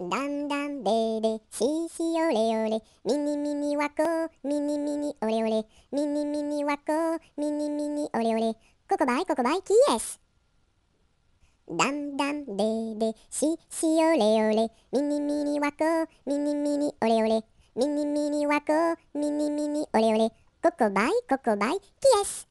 だんだんででししおれおれミニミニわこミニミニおれおれミニミニわこミニミニおれおれここばいここばいキエスだんだんででししおれおれミニミニわこミニミニオレオレミニミニわこミニミニおれおれここばいここばいキエス